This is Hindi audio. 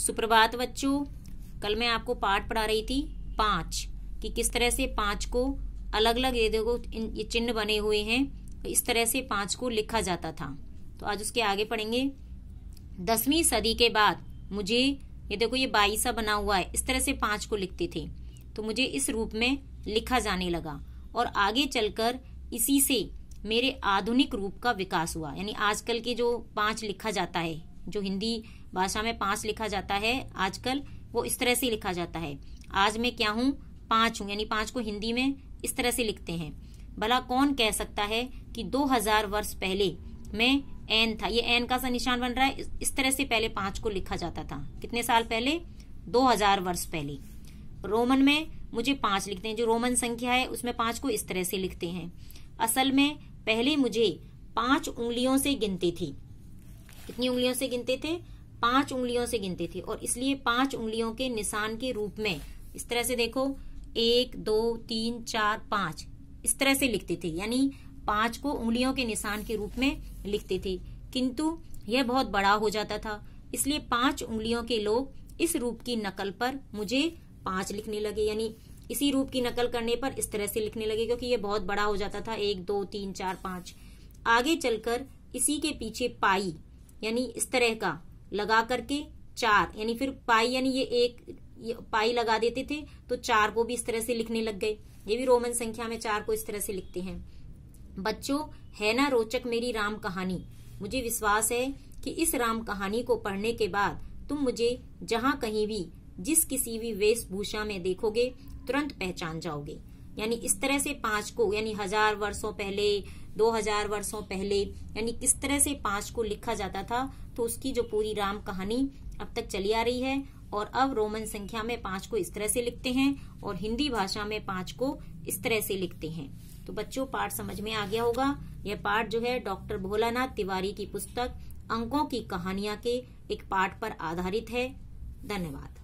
सुप्रभात बच्चों कल मैं आपको पाठ पढ़ा रही थी पाँच कि किस तरह से पाँच को अलग अलग ये देखो ये चिन्ह बने हुए हैं तो इस तरह से पाँच को लिखा जाता था तो आज उसके आगे पढ़ेंगे दसवीं सदी के बाद मुझे ये देखो ये बाईसा बना हुआ है इस तरह से पाँच को लिखते थे तो मुझे इस रूप में लिखा जाने लगा और आगे चलकर इसी से मेरे आधुनिक रूप का विकास हुआ यानी आजकल के जो पाँच लिखा जाता है जो हिंदी भाषा में पांच लिखा जाता है आजकल वो इस तरह से लिखा जाता है आज मैं क्या हूँ पांच हूँ यानी पांच को हिंदी में इस तरह से लिखते हैं भला कौन कह सकता है कि 2000 वर्ष पहले मैं एन था ये एन का सा निशान बन रहा है इस तरह से पहले पांच को लिखा जाता था कितने साल पहले 2000 वर्ष पहले रोमन में मुझे पांच लिखते हैं जो रोमन संख्या है उसमें पांच को इस तरह से लिखते हैं असल में पहले मुझे पांच उंगलियों से गिनती थी कितनी उंगलियों से गिनते थे पांच उंगलियों से गिनते थे और इसलिए पांच उंगलियों के निशान के रूप में इस तरह से देखो एक दो तीन चार पांच इस तरह से लिखते थे यानी पांच को उंगलियों के निशान के रूप में लिखते थे किंतु यह बहुत बड़ा हो जाता था इसलिए पांच उंगलियों के लोग इस रूप की नकल पर मुझे पांच लिखने लगे यानी इसी रूप की नकल करने पर इस तरह से लिखने लगे क्योंकि यह बहुत बड़ा हो जाता था एक दो तीन चार पांच आगे चलकर इसी के पीछे पाई यानी इस तरह का लगा करके चार यानी फिर पाई यानी ये एक ये पाई लगा देते थे तो चार को भी इस तरह से लिखने लग गए ये भी रोमन संख्या में चार को इस तरह से लिखते हैं बच्चों है ना रोचक मेरी राम कहानी मुझे विश्वास है कि इस राम कहानी को पढ़ने के बाद तुम मुझे जहाँ कहीं भी जिस किसी भी वेशभूषा में देखोगे तुरंत पहचान जाओगे यानी इस तरह से पांच को यानी हजार वर्षों पहले दो हजार वर्षों पहले यानी किस तरह से पांच को लिखा जाता था तो उसकी जो पूरी राम कहानी अब तक चली आ रही है और अब रोमन संख्या में पांच को इस तरह से लिखते हैं और हिंदी भाषा में पांच को इस तरह से लिखते हैं तो बच्चों पाठ समझ में आ गया होगा यह पाठ जो है डॉक्टर भोलानाथ तिवारी की पुस्तक अंकों की कहानियां के एक पाठ पर आधारित है धन्यवाद